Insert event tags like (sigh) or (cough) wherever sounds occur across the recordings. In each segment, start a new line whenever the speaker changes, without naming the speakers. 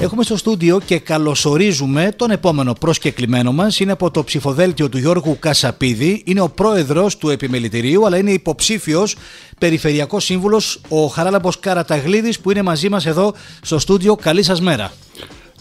Έχουμε στο στούντιο και καλωσορίζουμε τον επόμενο προσκεκλημένο μας. Είναι από το ψηφοδέλτιο του Γιώργου Κασαπίδη. Είναι ο πρόεδρος του επιμελητηρίου, αλλά είναι υποψήφιος περιφερειακός σύμβουλος ο Χαράλαμπος Καραταγλίδης που είναι μαζί μας εδώ στο στούντιο. Καλή σας μέρα.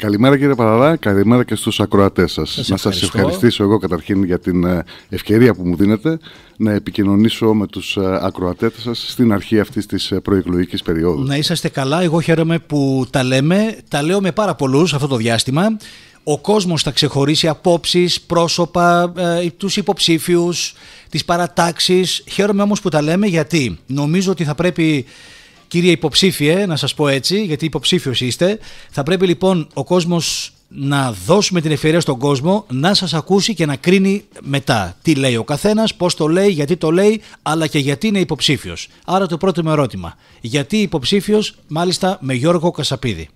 Καλημέρα κύριε Παραδά, καλημέρα και στους ακροατές σας. σας να σας ευχαριστήσω εγώ καταρχήν για την ε, ευκαιρία που μου δίνετε να επικοινωνήσω με τους ε, ακροατές σας στην αρχή αυτής της ε, προεκλογικής περίοδου.
Να είσαστε καλά, εγώ χαίρομαι που τα λέμε, τα λέω με πάρα πολλούς αυτό το διάστημα. Ο κόσμος θα ξεχωρίσει απόψεις, πρόσωπα, τους υποψήφιους, τις παρατάξεις. Χαίρομαι όμως που τα λέμε γιατί νομίζω ότι θα πρέπει κύριε υποψήφιε, να σας πω έτσι, γιατί υποψήφιος είστε. Θα πρέπει λοιπόν ο κόσμος να δώσουμε την ευκαιρία στον κόσμο να σας ακούσει και να κρίνει μετά τι λέει ο καθένας, πώς το λέει, γιατί το λέει, αλλά και γιατί είναι υποψήφιος. Άρα το πρώτο μου ερώτημα, γιατί υποψήφιος μάλιστα με Γιώργο Κασαπίδη.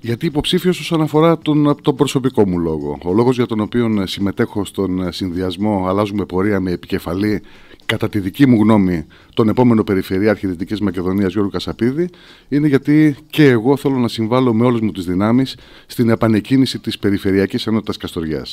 Γιατί υποψήφιος όσον αφορά τον, τον προσωπικό μου λόγο. Ο λόγος για τον οποίο συμμετέχω στον συνδυασμό Αλλάζουμε Πορεία με επικεφαλή, κατά τη δική μου γνώμη, τον επόμενο Περιφερειάρχη Δυτική Μακεδονία Γιώργο Κασαπίδη, είναι γιατί και εγώ θέλω να συμβάλλω με όλες μου τις δυνάμεις στην επανεκκίνηση της Περιφερειακής Ενότητας Καστοριάς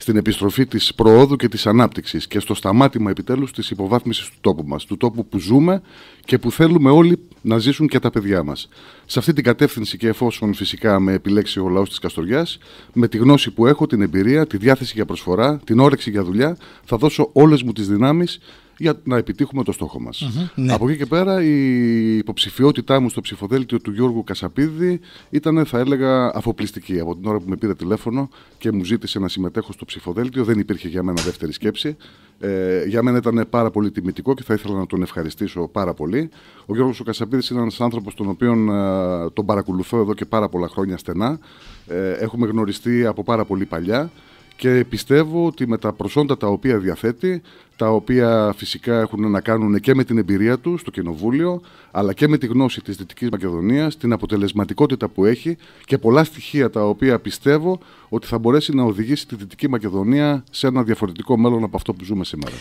στην επιστροφή της προόδου και της ανάπτυξης και στο σταμάτημα επιτέλους της υποβάθμισης του τόπου μας, του τόπου που ζούμε και που θέλουμε όλοι να ζήσουν και τα παιδιά μας. Σε αυτή την κατεύθυνση και εφόσον φυσικά με επιλέξει ο λαός της Καστοριάς, με τη γνώση που έχω, την εμπειρία, τη διάθεση για προσφορά, την όρεξη για δουλειά, θα δώσω όλες μου τις δυνάμεις για να επιτύχουμε το στόχο μας. mm Από εκεί και πέρα, η υποψηφιότητά μου στο ψηφοδέλτιο του Γιώργου Κασαπίδη ήταν, θα έλεγα, αφοπλιστική. Από την ώρα που με πήρε τηλέφωνο και μου ζήτησε να συμμετέχω στο ψηφοδέλτιο, δεν υπήρχε για μένα δεύτερη σκέψη. Ε, για μένα ήταν πάρα πολύ τιμητικό και θα ήθελα να τον ευχαριστήσω πάρα πολύ. Ο Γιώργος Κασαπίδης είναι ένας άνθρωπος τον οποίο ε, τον παρακολουθώ εδώ και πάρα πολλά χρόνια στενά. Ε, έχουμε γνωριστεί από πάρα πολύ παλιά και πιστεύω ότι με τα προσόντα τα οποία διαθέτει τα οποία φυσικά έχουν να κάνουν και με την εμπειρία τους στο Κοινοβούλιο, αλλά και με τη γνώση της Δυτικής Μακεδονίας, την αποτελεσματικότητα που έχει και πολλά στοιχεία τα οποία πιστεύω ότι θα μπορέσει να οδηγήσει τη Δυτική Μακεδονία σε ένα διαφορετικό μέλλον από αυτό που ζούμε σήμερα.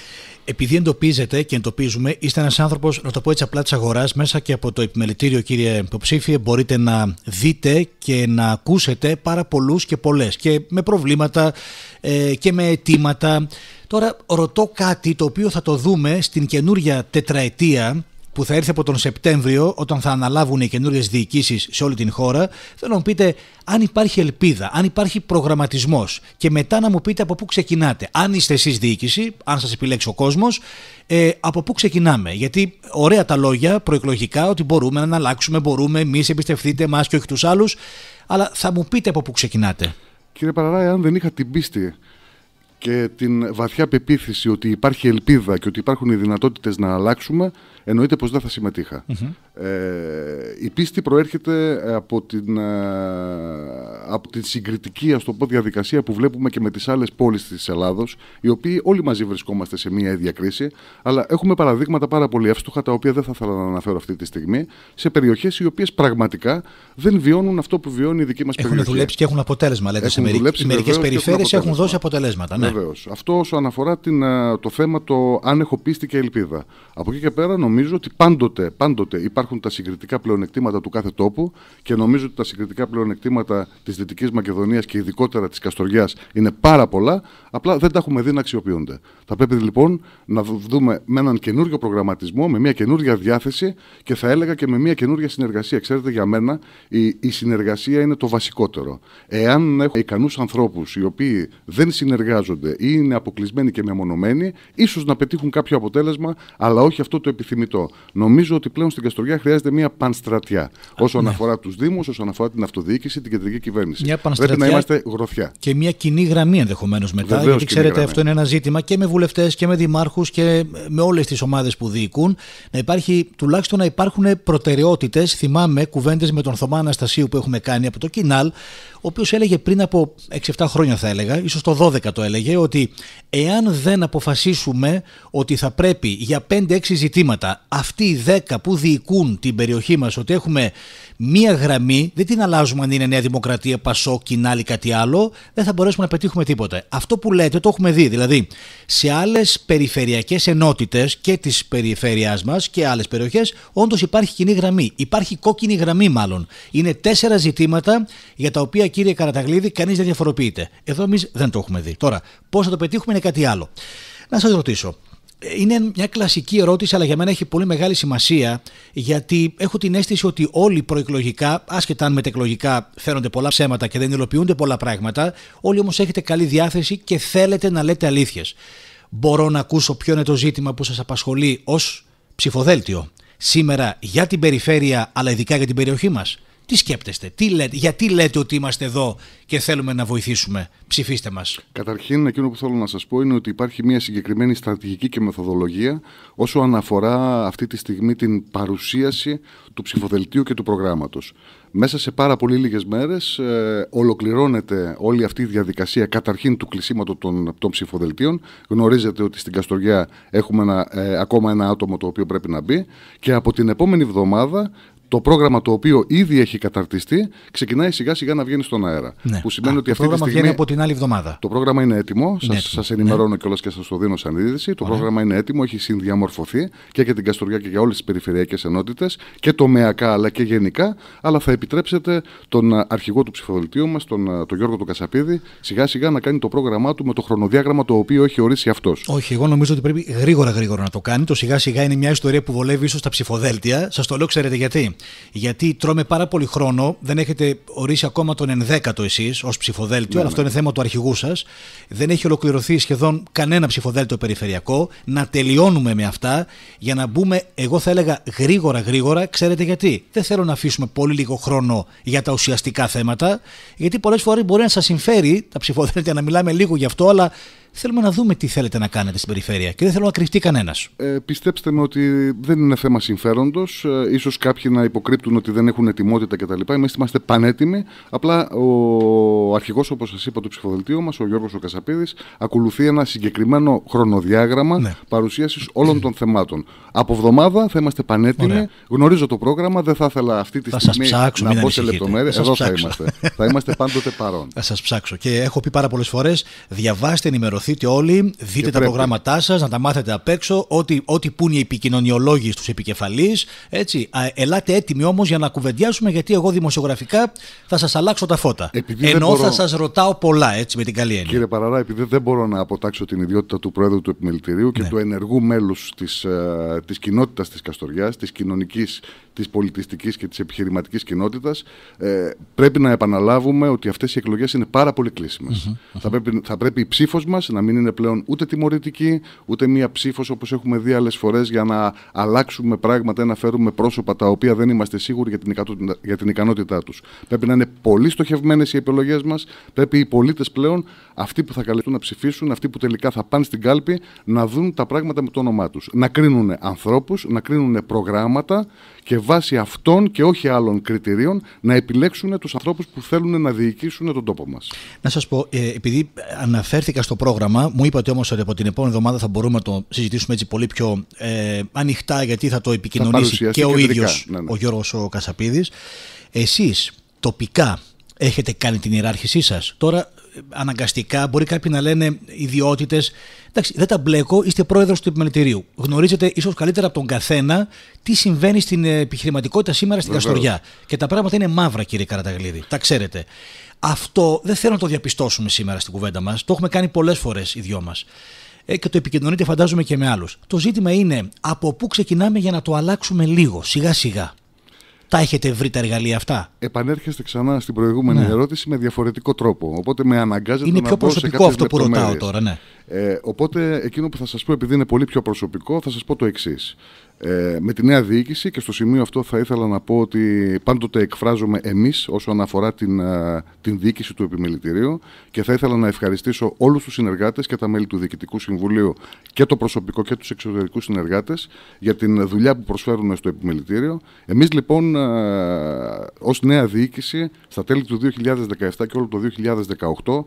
Επειδή εντοπίζετε και εντοπίζουμε, είστε ένας άνθρωπος, να το πω έτσι απλά, της αγοράς μέσα και από το επιμελητήριο, κύριε υποψήφιε, μπορείτε να δείτε και να ακούσετε πάρα πολλούς και πολλές και με προβλήματα ε, και με αιτήματα Τώρα ρωτώ κάτι το οποίο θα το δούμε στην καινούρια τετραετία που θα έρθει από τον Σεπτέμβριο όταν θα αναλάβουν οι καινούριες διοικήσεις σε όλη την χώρα. Θέλω να μου πείτε αν υπάρχει ελπίδα, αν υπάρχει προγραμματισμός και μετά να μου πείτε από πού ξεκινάτε. Αν είστε εσείς διοίκηση, αν σας επιλέξει ο κόσμος, ε, από πού ξεκινάμε. Γιατί ωραία τα λόγια προεκλογικά ότι μπορούμε να αλλάξουμε, μπορούμε, εμείς εμπιστευτείτε εμά και όχι τους άλλους. Αλλά θα μου πείτε από πού ξεκινάτε.
Κύριε Παραράη, αν δεν είχα την πίστη και την βαθιά πεποίθηση ότι υπάρχει ελπίδα και ότι υπάρχουν οι δυνατότητες να αλλάξουμε, εννοείται πώ δεν θα συμμετειχα Ε, η πίστη προέρχεται ε, από την, ε, από την συγκριτική, ας το διαδικασία που βλέπουμε και με τις άλλες πόλεις της Ελλάδος, οι οποίοι όλοι μαζί βρισκόμαστε σε μια ίδια κρίση, αλλά έχουμε παραδείγματα πάρα πολύ εύστοχα, τα οποία δεν θα ήθελα να αναφέρω αυτή τη στιγμή, σε περιοχές, οι οποίες πραγματικά δεν βιώνουν αυτό που βιώνει η δική μας περιοχή. Έχουν δουλέψει
και έχουν αποτέλεσμα, λέτε, έχουν σε μερικέ περιφέρειες έχουν, έχουν δώσει αποτελέσματα. Ναι. Ναι.
Βεβαίως. Αυτό όσον αφορά την, ε, το θέμα το αν έχω πίστη και ελπίδα. Από εκεί και πέρα νομίζω ότι πάντοτε, πάντοτε υπάρχουν τα συγκριτικά πλεονεκτήματα του κάθε τόπου και νομίζω ότι τα συγκριτικά πλεονεκτήματα της Δυτικής Μακεδονίας και ειδικότερα της Καστοριάς είναι πάρα πολλά. Απλά δεν τα έχουμε δει να αξιοποιούνται. Θα πρέπει λοιπόν να δούμε με έναν καινούριο προγραμματισμό, με μια καινούρια διάθεση και θα έλεγα και με μια καινούρια συνεργασία. Ξέρετε, για μένα η, η συνεργασία είναι το βασικότερο. Εάν έχω ικανούς ανθρώπους οι οποίοι δεν συνεργάζονται, ή είναι αποκλεισμένοι και μεμονωμένοι, ίσως να πετύχουν κάποιο αποτέλεσμα, αλλά όχι αυτό το επιθυμητό. Νομίζω ότι πλέον στην Καστοριά χρειάζεται μια πανστρατιά όσον ναι. αφορά τους Δήμους, όσον αφορά την αυτοδιοίκηση, την κεντρική κυβέρνηση. Μια Πρέπει να είμαστε γροθιά.
Και μια κοινή γραμμή ενδεχομένως μετά, Βεβαίως γιατί ξέρετε γραμμή. αυτό είναι ένα ζήτημα και με βουλευτές και με δημάρχους και με όλες τις ομάδες που διοικούν. Να υπάρχει τουλάχιστον να υπάρχουν προτεραιότητες. Θυμάμαι κουβέντες με τον Θωμά Αναστασίου που έχουμε κάνει από το Κινάλ, ο οποίος έλεγε πριν από 6-7 χρόνια, θα έλεγα, ίσως το 12 το έλεγε, ότι εάν δεν αποφασίσουμε ότι θα πρέπει για 5-6 ζητήματα αυτοί οι 10 που διοικούν την περιοχή μας, ότι έχουμε μία γραμμή, δεν την αλλάζουμε αν είναι Νέα Δημοκρατία, Πασό, Κινάλι, κάτι άλλο, δεν θα μπορέσουμε να πετύχουμε τίποτα. Αυτό που λέτε το έχουμε δει. Δηλαδή, σε άλλες περιφερειακές ενότητες και της περιφέρειάς μας και άλλες περιοχές, όντως υπάρχει κοινή γραμμή. Υπάρχει κόκκινη γραμμή, μάλλον. Είναι τέσσερα ζητήματα για τα οποία κύριε Καραταγλίδη, κανείς δεν διαφοροποιείται. Εδώ εμείς δεν το έχουμε δει. Τώρα, πώς θα το πετύχουμε είναι κάτι άλλο. Να σας ρωτήσω, είναι μια κλασική ερώτηση, αλλά για μένα έχει πολύ μεγάλη σημασία, γιατί έχω την αίσθηση ότι όλοι προεκλογικά, άσχετα αν μετεκλογικά φαίνονται πολλά ψέματα και δεν υλοποιούνται πολλά πράγματα, όλοι όμως έχετε καλή διάθεση και θέλετε να λέτε αλήθειες. Μπορώ να ακούσω ποιο είναι το ζήτημα που σας απασχολεί ως ψηφοδέλτιο σήμερα για την περιφέρεια, αλλά ειδικά για την περιοχή μας. Τι σκέπτεστε, τι λέτε, γιατί λέτε ότι είμαστε εδώ και θέλουμε να βοηθήσουμε. Ψηφίστε μας.
Καταρχήν, εκείνο που θέλω να σας πω είναι ότι υπάρχει μια συγκεκριμένη στρατηγική και μεθοδολογία όσο αναφορά αυτή τη στιγμή την παρουσίαση του ψηφοδελτίου και του προγράμματος. Μέσα σε πάρα πολύ λίγες μέρες ε, ολοκληρώνεται όλη αυτή η διαδικασία καταρχήν του κλεισίματος των, των ψηφοδελτίων. Γνωρίζετε ότι στην Καστοριά έχουμε ε, ακόμα ένα άτομο το οποίο πρέπει να μπει και από την επόμενη εβδομάδα το πρόγραμμα το οποίο ήδη έχει καταρτιστεί ξεκινάει σιγά σιγά να βγαίνει στον αέρα. Ναι. Που σημαίνει Α, ότι αυτή πρόγραμμα τη στιγμή... βγαίνει από
την άλλη εβδομάδα.
Το πρόγραμμα είναι έτοιμο. Σα ναι. ενημερώνω ναι. κιόλας και σας το δίνω σαν είδηση. Το πρόγραμμα είναι έτοιμο, έχει συνδιαμορφωθεί και για την Καστοριά και για όλες τις περιφερειακές ενότητες και τομεακά αλλά και γενικά. Αλλά θα επιτρέψετε τον αρχηγό του ψηφοδελτίου μας, τον, τον Γιώργο του Κασαπίδη, σιγά σιγά να κάνει το πρόγραμμά του με το χρονοδιάγραμμα το οποίο έχει ορίσει αυτός.
Όχι, εγώ νομίζω ότι πρέπει γρήγορα γρήγορα να το κάνει. Το σιγά σιγά είναι μια ιστορία που βολεύει ίσως τα ψηφοδέλτια. Σας το λέω, ξέρετε γιατί. Γιατί τρώμε πάρα πολύ χρόνο, δεν έχετε ορίσει ακόμα τον ενδέκατο εσείς ως ψηφοδέλτιο, ναι, αλλά αυτό ναι. είναι θέμα του αρχηγού σας. Δεν έχει ολοκληρωθεί σχεδόν κανένα ψηφοδέλτιο περιφερειακό. Να τελειώνουμε με αυτά για να μπούμε, εγώ θα έλεγα γρήγορα γρήγορα. Ξέρετε γιατί. Δεν θέλω να αφήσουμε πολύ λίγο χρόνο για τα ουσιαστικά θέματα, γιατί πολλές φορές μπορεί να σας συμφέρει τα ψηφοδέλτια να μιλάμε λίγο γι' αυτό, αλλά Θέλουμε να δούμε τι θέλετε να κάνετε στην περιφέρεια και δεν θέλω να κρυφτεί κανένας.
Ε, πιστέψτε με ότι δεν είναι θέμα συμφέροντος. Ε, σω κάποιοι να υποκρύπτουν ότι δεν έχουν ετοιμότητα κτλ. Εμείς είμαστε πανέτοιμοι. Απλά ο αρχηγός, όπως σας είπα, του ψηφοδελτίου μας, ο Γιώργος ο Κασαπίδης, ακολουθεί ένα συγκεκριμένο χρονοδιάγραμμα ναι. παρουσίασης όλων των θεμάτων. Από εβδομάδα θα είμαστε πανέτοιμοι. Ωραία. Γνωρίζω το πρόγραμμα. Δεν θα ήθελα αυτή τη στιγμή ψάξω, να πω σε λεπτομέρειε. Εδώ θα είμαστε. θα είμαστε πάντοτε παρόν.
Θα σας ψάξω. Και έχω πει πάρα πολλές φορές, διαβάστε, ενημερωθείτε ενημερωθείτε όλοι, δείτε τα προγράμματά σας, να τα μάθετε απ' έξω, ό,τι, ό,τι πουν οι επικοινωνιολόγοι στους επικεφαλείς. Έτσι. Ελάτε έτοιμοι όμως για να κουβεντιάσουμε, γιατί εγώ δημοσιογραφικά θα σας αλλάξω τα φώτα. Ενώ θα σας ρωτάω πολλά, έτσι, με την καλή έννοια.
Κύριε Παραρά, επειδή δεν μπορώ να αποτάξω την ιδιότητα του Προέδρου του Επιμελητηρίου και ναι. του ενεργού μέλους της ε, κοινότητας της Καστοριάς, της κοινωνικής της πολιτιστικής και της επιχειρηματικής κοινότητας, ε, πρέπει να επαναλάβουμε ότι αυτές οι εκλογές είναι πάρα πολύ θα, πρέπει, θα πρέπει η ψήφος μας να μην είναι πλέον ούτε τιμωρητική, ούτε μία ψήφος όπως έχουμε δει άλλες φορές για να αλλάξουμε πράγματα ή να φέρουμε πρόσωπα τα οποία δεν είμαστε σίγουροι για την, για την ικανότητά τους. Πρέπει να είναι πολύ στοχευμένες οι επιλογές μας. Πρέπει οι πολίτες πλέον, αυτοί που θα καλεστούν να ψηφίσουν, αυτοί που τελικά θα πάνε στην κάλπη, να δουν τα πράγματα με το όνομά τους. Να κρίνουν ανθρώπους, να κρίνουν προγράμματα και βάσει αυτών και όχι άλλων κριτηρίων να επιλέξουν τους ανθρώπους που θέλουν να διοικήσουν τον τόπο μας.
Να σας πω, ε, επειδή αναφέρθηκα στο πρόγραμμα, μου είπατε όμως ότι από την επόμενη εβδομάδα θα μπορούμε να το συζητήσουμε έτσι πολύ πιο ε, ανοιχτά γιατί θα το επικοινωνήσει και ο ίδιο ίδιος ναι, ναι. ο Γιώργος ο Κασαπίδης. Εσείς τοπικά έχετε κάνει την ιεράρχησή σας. Τώρα αναγκαστικά μπορεί κάποιοι να λένε ιδιότητες. Εντάξει, δεν τα μπλέκω, είστε πρόεδρος του επιμελητηρίου. Γνωρίζετε ίσως καλύτερα από τον καθένα τι συμβαίνει στην επιχειρηματικότητα σήμερα στην Καστοριά. Και τα πράγματα είναι μαύρα, κύριε Καραταγλίδη. Τα ξέρετε. Αυτό δεν θέλω να το διαπιστώσουμε σήμερα στην κουβέντα μας. Το έχουμε κάνει πολλές φορές οι δυο μας. Ε, και το επικοινωνείτε, φαντάζομαι, και με άλλους. Το ζήτημα είναι από πού ξεκινάμε για να το αλλάξουμε λίγο, σιγά-σιγά. Τα έχετε βρει τα εργαλεία αυτά.
Επανέρχεστε ξανά στην προηγούμενη ναι. ερώτηση με διαφορετικό τρόπο. Οπότε με αναγκάζεται είναι να πιο προσωπικό σε αυτό που ρωτάω τώρα. Ναι. Ε, οπότε εκείνο που θα σας πω, επειδή είναι πολύ πιο προσωπικό, θα σας πω το εξής ε, με τη νέα διοίκηση και στο σημείο αυτό θα ήθελα να πω ότι πάντοτε εκφράζομαι εμείς όσον αφορά την, α, ε, την διοίκηση του επιμελητηρίου και θα ήθελα να ευχαριστήσω όλους τους συνεργάτες και τα μέλη του Διοικητικού Συμβουλίου και το προσωπικό και τους εξωτερικούς συνεργάτες για την δουλειά που προσφέρουν στο επιμελητήριο. Εμείς λοιπόν α, ε, ως νέα διοίκηση στα τέλη του 2017 και όλο το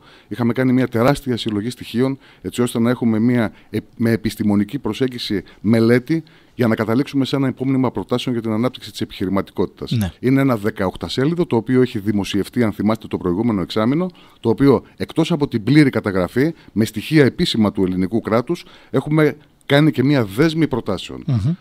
2018 είχαμε κάνει μια τεράστια συλλογή στοιχείων έτσι ώστε να έχουμε μια με επιστημονική προσέγγιση μελέτη για να καταλήξουμε σε ένα υπόμνημα προτάσεων για την ανάπτυξη της επιχειρηματικότητας. Ναι. Είναι ένα 18 σέλιδο το οποίο έχει δημοσιευτεί, αν θυμάστε, το προηγούμενο εξάμεινο. Το οποίο εκτός από την πλήρη καταγραφή, με στοιχεία επίσημα του ελληνικού κράτους, έχουμε κάνει και μία δέσμη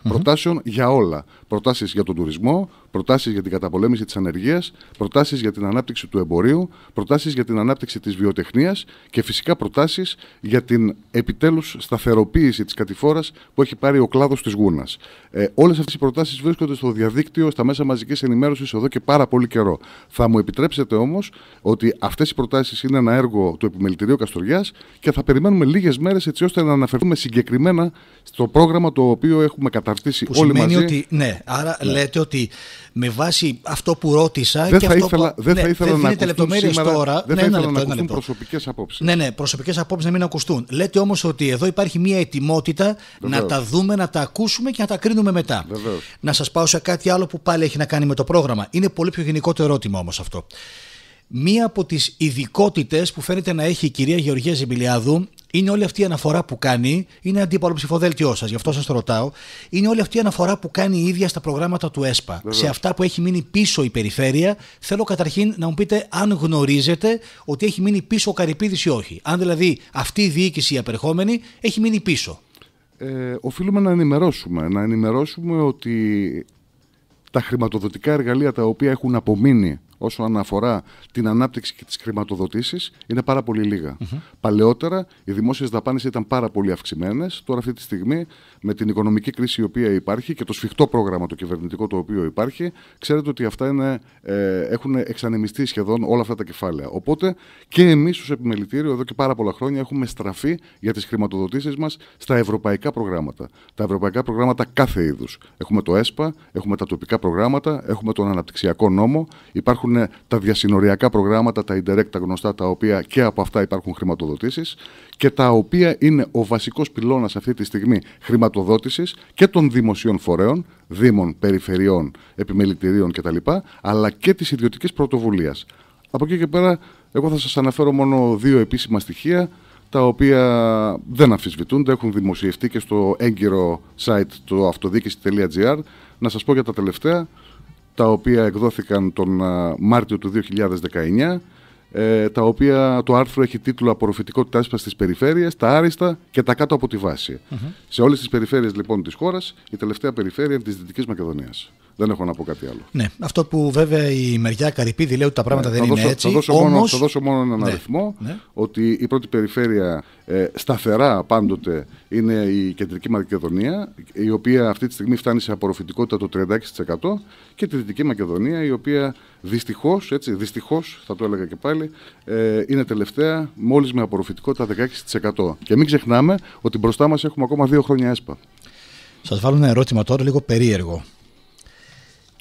Προτάσεων για όλα. Προτάσεις για τον τουρισμό, προτάσεις για την καταπολέμηση της ανεργίας, προτάσεις για την ανάπτυξη του εμπορίου, προτάσεις για την ανάπτυξη της βιοτεχνίας και φυσικά προτάσεις για την επιτέλους σταθεροποίηση της κατηφόρας που έχει πάρει ο κλάδος της Γούνας. Ε, όλες αυτές οι προτάσεις βρίσκονται στο διαδίκτυο, στα μέσα μαζικής ενημέρωσης εδώ και πάρα πολύ καιρό. Θα μου επιτρέψετε όμως ότι αυτές οι προτάσεις είναι ένα έργο του Επιμελητηρίου Καστοριάς και θα περιμένουμε λίγες μέρες έτσι ώστε να αναφερθούμε συγκεκριμένα στο πρόγραμμα το οποίο έχουμε καταρτήσει που όλοι μαζί. Ότι, ναι,
άρα ναι. λέτε ότι με βάση αυτό που ρώτησα. Δεν και θα αυτό ήθελα, που, δεν ναι, θα ήθελα δεν να ακουστούν τώρα. Δεν ναι, θα ήθελα λεπτό, να ακουστούν προσωπικές απόψεις. Ναι, ναι, προσωπικές απόψεις να μην ακουστούν. Λέτε όμως ότι εδώ υπάρχει μια ετοιμότητα να τα δούμε, να τα ακούσουμε και να τα κρίνουμε μετά. Βεβαίως. Να σας πάω σε κάτι άλλο που πάλι έχει να κάνει με το πρόγραμμα. Είναι πολύ πιο γενικό το ερώτημα όμως αυτό. Μία από τις ειδικότητες που φαίνεται να έχει η κυρία Γεωργία Ζημιλιάδου είναι όλη αυτή η αναφορά που κάνει, είναι αντίπαλο ψηφοδέλτιό σας, γι' αυτό σας ρωτάω. Είναι όλη αυτή η αναφορά που κάνει η ίδια στα προγράμματα του ΕΣΠΑ. Σε αυτά που έχει μείνει πίσω η περιφέρεια, θέλω καταρχήν να μου πείτε αν γνωρίζετε ότι έχει μείνει πίσω ο Καρυπίδης ή όχι. Αν δηλαδή αυτή η διοίκηση η απερχόμενη έχει μείνει πίσω.
Ε, οφείλουμε να ενημερώσουμε. Να ενημερώσουμε ότι τα χρηματοδοτικά εργαλεία τα οποία έχουν απομείνει όσον αφορά την ανάπτυξη και τις χρηματοδοτήσεις είναι πάρα πολύ λίγα. Παλαιότερα οι δημόσιες δαπάνες ήταν πάρα πολύ αυξημένες. Τώρα, αυτή τη στιγμή, με την οικονομική κρίση η οποία υπάρχει και το σφιχτό πρόγραμμα το κυβερνητικό το οποίο υπάρχει, ξέρετε ότι αυτά είναι, ε, έχουν εξανεμιστεί σχεδόν όλα αυτά τα κεφάλαια. Οπότε και εμείς ως επιμελητήριο εδώ και πάρα πολλά χρόνια έχουμε στραφεί για τις χρηματοδοτήσεις μας στα ευρωπαϊκά προγράμματα. Τα ευρωπαϊκά προγράμματα κάθε είδους. Έχουμε το ΕΣΠΑ, έχουμε τα τοπικά προγράμματα, έχουμε τον αναπτυξιακό νόμο, υπάρχουν υπάρχουν τα διασυνοριακά προγράμματα, τα indirect, τα γνωστά, τα οποία και από αυτά υπάρχουν χρηματοδοτήσεις και τα οποία είναι ο βασικός πυλώνας αυτή τη στιγμή χρηματοδότησης και των δημοσίων φορέων, δήμων, περιφερειών, επιμελητηρίων κτλ., αλλά και της ιδιωτικής πρωτοβουλίας. Από εκεί και πέρα, εγώ θα σας αναφέρω μόνο δύο επίσημα στοιχεία τα οποία δεν αμφισβητούνται, έχουν δημοσιευτεί και στο έγκυρο site του αυτοδίκηση.gr. Να σας πω για τα τελευταία τα οποία εκδόθηκαν τον Μάρτιο του 2019 ε, τα οποία το άρθρο έχει τίτλο «Απορροφητικότητα άσπα στις περιφέρειες, τα άριστα και τα κάτω από τη βαση Σε όλες τις περιφέρειες λοιπόν της χώρας, η τελευταία περιφέρεια είναι της Δυτικής Μακεδονίας. Δεν έχω να πω κάτι άλλο.
Ναι. Αυτό που βέβαια η μεριά Καρυπίδη λέει ότι τα πράγματα ναι, δεν είναι έτσι. Θα δώσω, όμως... μόνο, θα δώσω μόνο έναν ναι. αριθμό ναι.
ότι η πρώτη περιφέρεια ε, σταθερά πάντοτε είναι η κεντρική Μακεδονία, η οποία αυτή τη στιγμή φτάνει σε απορροφητικότητα το 36% και τη Δυτική Μακεδονία, η οποία δυστυχώς, έτσι, δυστυχώς θα το έλεγα και πάλι, ε, είναι τελευταία μόλις με απορροφητικότητα 16%. Και μην ξεχνάμε ότι μπροστά μας έχουμε ακόμα δύο χρόνια ΕΣΠΑ.
Σας βάλω ένα ερώτημα τώρα λίγο περίεργο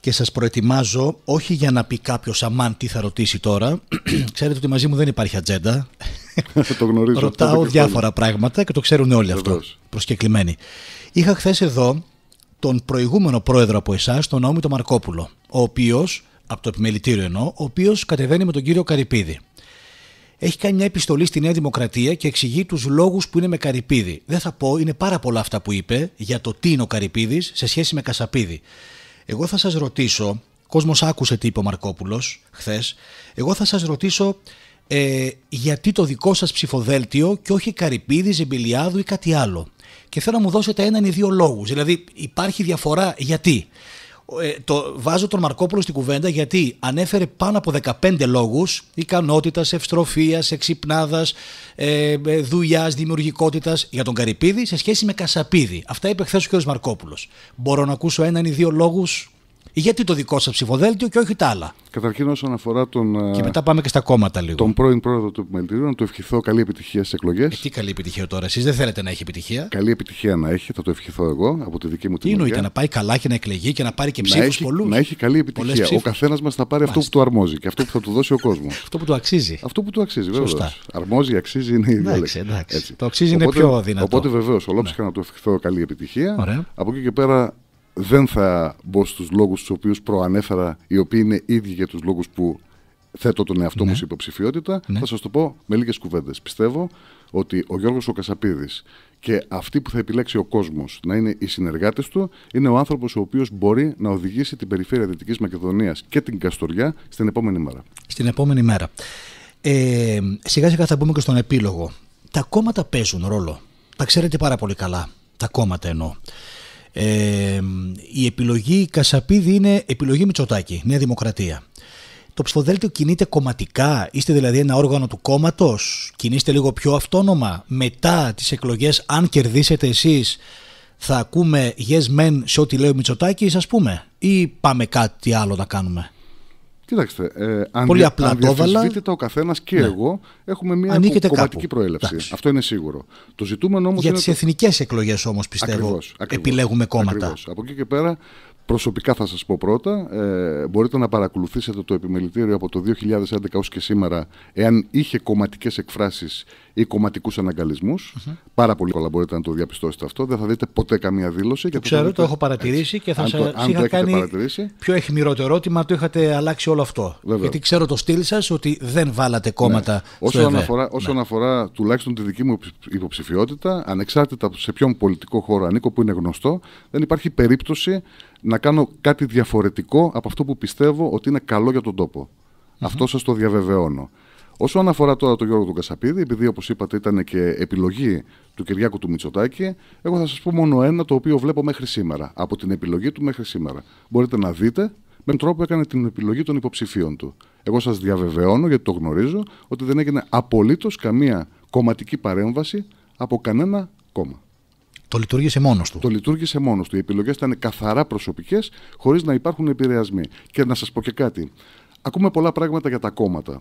και σας προετοιμάζω όχι για να πει κάποιος αμάν τι θα ρωτήσει τώρα. (clears throat) Ξέρετε ότι μαζί μου δεν υπάρχει ατζέντα.
(laughs) το γνωρίζω. Ρωτάω διάφορα
πράγματα και το ξέρουν όλοι αυτό. Προσκεκλημένοι. Είχα χθες εδώ τον προηγούμενο πρόεδρο από εσάς, τον Όμητο Μαρκόπουλο, ο οποίος, από το επιμελητήριο εννοώ, ο οποίος κατεβαίνει με τον κύριο Καρυπίδη. Έχει κάνει μια επιστολή στη Νέα Δημοκρατία και εξηγεί τους λόγους που είναι με Καρυπίδη. Δεν θα πω, είναι πάρα πολλά αυτά που είπε για το τι είναι ο Καρυπίδης σε σχέση με Κασαπίδη. Εγώ θα σας ρωτήσω, κόσμος άκουσε τι είπε ο Μαρκόπουλος χθες, εγώ θα σας ρωτήσω ε, γιατί το δικό σας ψηφοδέλτιο και όχι Καρυπίδη, Ζεμπιλιάδου ή κάτι άλλο. Και θέλω να μου δώσετε έναν ή δύο λόγους. Δηλαδή υπάρχει διαφορά γιατί. Ε, το, βάζω τον Μαρκόπουλο στην κουβέντα γιατί ανέφερε πάνω από 15 λόγους ικανότητας, ευστροφίας, εξυπνάδας, ε, ε δουλειάς, δημιουργικότητας για τον Καρυπίδη σε σχέση με Κασαπίδη. Αυτά είπε χθες ο κ. Μαρκόπουλος. Μπορώ να ακούσω έναν ή δύο λόγους γιατί το δικό σας ψηφοδέλτιο και όχι τα άλλα.
Καταρχήν, όσον αφορά τον. Ε, και μετά πάμε και στα κόμματα λίγο. Τον πρώην πρόεδρο του Επιμελητηρίου, να του ευχηθώ καλή επιτυχία στις εκλογές. Ε, τι καλή επιτυχία τώρα, εσείς δεν θέλετε να έχει επιτυχία. Καλή επιτυχία να έχει, θα το ευχηθώ εγώ από τη δική μου την Τι νοείται, να πάει καλά
και να εκλεγεί και να πάρει και ψήφου πολλούς. Να
έχει καλή επιτυχία. Ο καθένας μας θα πάρει αυτό που του αρμόζει και αυτό που θα του δώσει ο κόσμος. (laughs) αυτό που του αξίζει. Αυτό που του αξίζει, βέβαια. Σωστά. Αρμόζει, αξίζει είναι η Το αξίζει είναι πιο δυνατό. Οπότε βεβαίως ολόψυχα ναι. να του ευχηθώ καλή επιτυχία. Από εκεί και πέρα δεν θα μπω στους λόγους του οποίους προανέφερα, οι οποίοι είναι ίδιοι για τους λόγους που θέτω τον εαυτό ναι. μου σε υποψηφιότητα, ναι. θα σας το πω με λίγες κουβέντες. Πιστεύω ότι ο Γιώργος ο Κασαπίδης και αυτοί που θα επιλέξει ο κόσμος να είναι οι συνεργάτες του, είναι ο άνθρωπος ο οποίος μπορεί να οδηγήσει την περιφέρεια Δυτικής Μακεδονίας και την Καστοριά στην επόμενη μέρα.
Στην επόμενη μέρα. Ε, σιγά σιγά θα μπούμε και στον επίλογο. Τα κόμματα παίζουν ρόλο. Τα ξέρετε πάρα πολύ καλά. Τα κόμματα εννοώ η επιλογή Κασαπίδη είναι επιλογή Μητσοτάκη, Νέα Δημοκρατία. Το ψηφοδέλτιο κινείται κομματικά, είστε δηλαδή ένα όργανο του κόμματος, κινείστε λίγο πιο αυτόνομα. Μετά τις εκλογές, αν κερδίσετε εσείς, θα ακούμε yes men σε ό,τι λέει ο Μητσοτάκης, ας πούμε, ή πάμε κάτι άλλο να κάνουμε.
Κοιτάξτε, ε, αν, Πολύ απλά το ο καθένας και ναι. εγώ έχουμε μια κομματική προέλευση. Αυτό είναι σίγουρο. Το ζητούμενο όμως. Για τις το... εθνικές εκλογές όμως πιστεύω επιλέγουμε κόμματα. Ακριβώς. Από εκεί και πέρα, προσωπικά θα σας πω πρώτα, ε, μπορείτε να παρακολουθήσετε το επιμελητήριο από το 2011 ως και σήμερα, εάν είχε κομματικές εκφράσεις ή κομματικούς mm-hmm. Πάρα πολύ καλά μπορείτε να το διαπιστώσετε αυτό. Δεν θα δείτε ποτέ καμία δήλωση. Το ξέρω, το έχω
παρατηρήσει και θα σα είχα κάνει πιο το ερώτημα. Το είχατε αλλάξει όλο αυτό. Βέβαια. Γιατί ξέρω το στυλ σας ότι δεν βάλατε κόμματα. Ναι. Όσον, αφορά,
όσον ναι. αφορά τουλάχιστον τη δική μου υποψηφιότητα, ανεξάρτητα σε ποιον πολιτικό χώρο ανήκω που είναι γνωστό, δεν υπάρχει περίπτωση να κάνω κάτι διαφορετικό από αυτό που πιστεύω ότι είναι καλό για τον τοπο Αυτό σας το διαβεβαιώνω. Όσον αφορά τώρα τον Γιώργο του Κασαπίδη, επειδή όπως είπατε ήταν και επιλογή του Κυριάκου του Μητσοτάκη, εγώ θα σας πω μόνο ένα το οποίο βλέπω μέχρι σήμερα. Από την επιλογή του μέχρι σήμερα. Μπορείτε να δείτε με τον τρόπο έκανε την επιλογή των υποψηφίων του. Εγώ σας διαβεβαιώνω, γιατί το γνωρίζω, ότι δεν έγινε απολύτως καμία κομματική παρέμβαση από κανένα κόμμα. Το λειτουργήσε μόνος του. Το λειτουργήσε μόνος του. Οι επιλογές ήταν καθαρά προσωπικές, χωρίς να υπάρχουν επηρεασμοί. Και να σας πω και κάτι. Ακούμε πολλά πράγματα για τα κόμματα.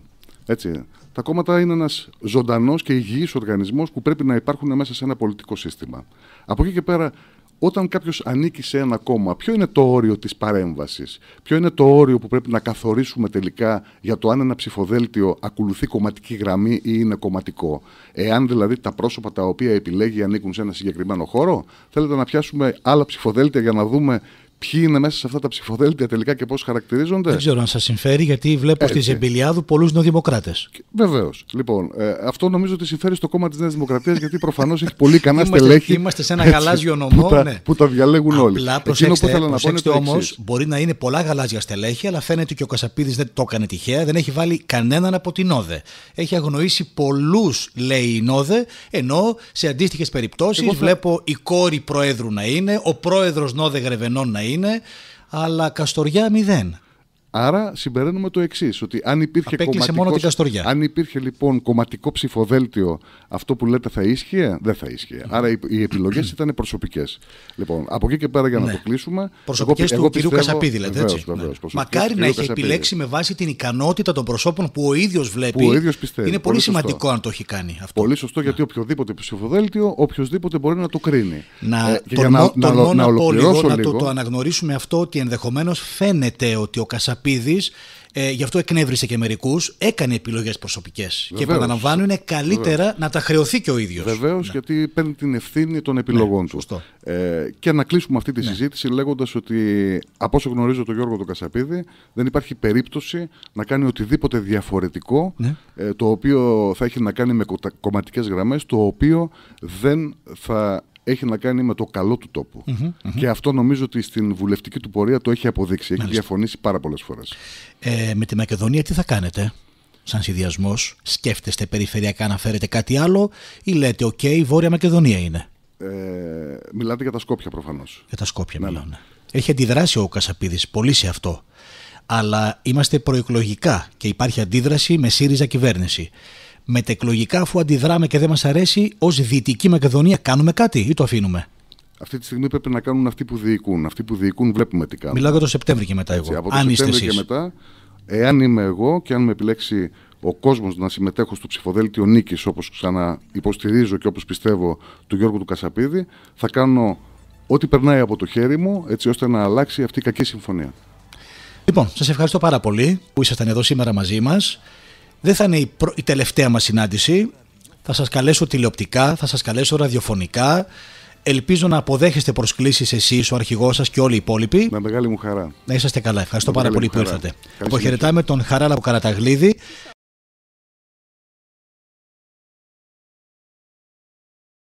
Έτσι. Τα κόμματα είναι ένας ζωντανός και υγιής οργανισμός που πρέπει να υπάρχουν μέσα σε ένα πολιτικό σύστημα. Από εκεί και πέρα, όταν κάποιος ανήκει σε ένα κόμμα, ποιο είναι το όριο της παρέμβασης, ποιο είναι το όριο που πρέπει να καθορίσουμε τελικά για το αν ένα ψηφοδέλτιο ακολουθεί κομματική γραμμή ή είναι κομματικό. Εάν δηλαδή τα πρόσωπα τα οποία επιλέγει ανήκουν σε ένα συγκεκριμένο χώρο, θέλετε να πιάσουμε άλλα ψηφοδέλτια για να δούμε ποιοι είναι μέσα σε αυτά τα ψηφοδέλτια τελικά και πώς χαρακτηρίζονται. Δεν
ξέρω αν σας συμφέρει, γιατί βλέπω ε, στη
Ζεμπιλιάδου
πολλού νοδημοκράτε.
Βεβαίως. Λοιπόν, ε, αυτό νομίζω ότι συμφέρει στο κόμμα της Νέας Δημοκρατίας, γιατί προφανώς έχει πολύ κανένα στελέχη. Είμαστε σε ένα γαλάζιο νομό που, ναι. που τα διαλέγουν Απλά, όλοι. Απλά προσέξτε, προσέξτε όμως,
μπορεί να είναι πολλά γαλάζια στελέχη, αλλά φαίνεται και ο Κασαπίδης δεν το έκανε τυχαία, δεν έχει βάλει κανέναν από την ΟΔΕ. Έχει αγνοήσει πολλούς, λέει η ΝΟΔΕ, ενώ σε αντίστοιχες περιπτώσεις βλέπω η κόρη Προέδρου να είναι, ο πρόεδρος ΝΟΔΕ Γρεβενών να είναι, αλλά καστοριά μηδέν.
Άρα συμπεραίνουμε το εξής, ότι αν υπήρχε, μόνο αν υπήρχε λοιπόν κομματικό ψηφοδέλτιο, αυτό που λέτε θα ίσχυε, δεν θα ίσχυε. Άρα οι επιλογές ήταν προσωπικές. Λοιπόν, από εκεί και πέρα για να ναι. το κλείσουμε. Προσωπικές του εγώ Κασαπίδη, λέτε έτσι. Ναι. Μακάρι να έχει επιλέξει
με βάση την ικανότητα των προσώπων που ο ίδιος βλέπει. ο ίδιος πιστεύει. Είναι πολύ, σημαντικό αν το έχει κάνει
αυτό. Πολύ σωστό, γιατί ναι. οποιοδήποτε ψηφοδέλτιο, οποιοδήποτε μπορεί να το κρίνει. Να το
αναγνωρίσουμε αυτό ότι ενδεχομένως φαίνεται ότι ο Κασαπίδη ε, γι' αυτό εκνεύρισε και μερικούς, έκανε επιλογές προσωπικές. Και επαναλαμβάνω, είναι καλύτερα
να τα χρεωθεί και ο ίδιος. Βεβαίως, ναι. γιατί παίρνει την ευθύνη των ναι, επιλογών του. Ε, και να κλείσουμε αυτή τη ναι. συζήτηση λέγοντας ότι, από όσο γνωρίζω τον Γιώργο τον Κασαπίδη, δεν υπάρχει περίπτωση να κάνει οτιδήποτε διαφορετικό ε, το οποίο θα έχει να κάνει με κομματικές γραμμές, το οποίο δεν θα έχει να κάνει με το καλό του τοπου Και αυτό νομίζω ότι στην βουλευτική του πορεία το έχει αποδείξει. Μάλιστα. Έχει διαφωνήσει πάρα πολλές φορές.
Ε, με τη Μακεδονία τι θα κάνετε, σαν συνδυασμός, σκέφτεστε περιφερειακά να φέρετε κάτι άλλο ή λέτε, οκ, η Βόρεια Μακεδονία είναι.
Ε, μιλάτε για τα Σκόπια προφανώς.
Για τα Σκόπια ναι. ναι. μιλάμε. Ναι. Έχει αντιδράσει ο Κασαπίδης πολύ σε αυτό. Αλλά είμαστε προεκλογικά και υπάρχει αντίδραση με ΣΥΡΙΖΑ κυβέρνηση μετεκλογικά, αφού αντιδράμε και δεν μας αρέσει, ως Δυτική Μακεδονία κάνουμε κάτι ή το αφήνουμε.
Αυτή τη στιγμή πρέπει να κάνουν αυτοί που διοικούν. Αυτοί που διοικούν βλέπουμε τι κάνουν. Μιλάω για
το Σεπτέμβρη και μετά εγώ.
Έτσι, από το αν Σεπτέμβρη και μετά, εάν είμαι εγώ και αν με επιλέξει ο κόσμος να συμμετέχω στο ψηφοδέλτιο νίκης, όπως υποστηρίζω και όπως πιστεύω του Γιώργου του Κασαπίδη, θα κάνω ό,τι περνάει από το χέρι μου, έτσι ώστε να αλλάξει αυτή η κακή συμφωνία.
Λοιπόν, σας ευχαριστώ πάρα πολύ που ήσασταν εδώ σήμερα μαζί μας. Δεν θα είναι η, τελευταία μας συνάντηση. Θα σας καλέσω τηλεοπτικά, θα σας καλέσω ραδιοφωνικά. Ελπίζω να αποδέχεστε προσκλήσεις εσείς, ο αρχηγός σας και όλοι οι υπόλοιποι.
Με μεγάλη μου χαρά.
Να είσαστε καλά. Ευχαριστώ πάρα πολύ που ήρθατε. Αποχαιρετάμε τον Χαράλα Καραταγλίδη.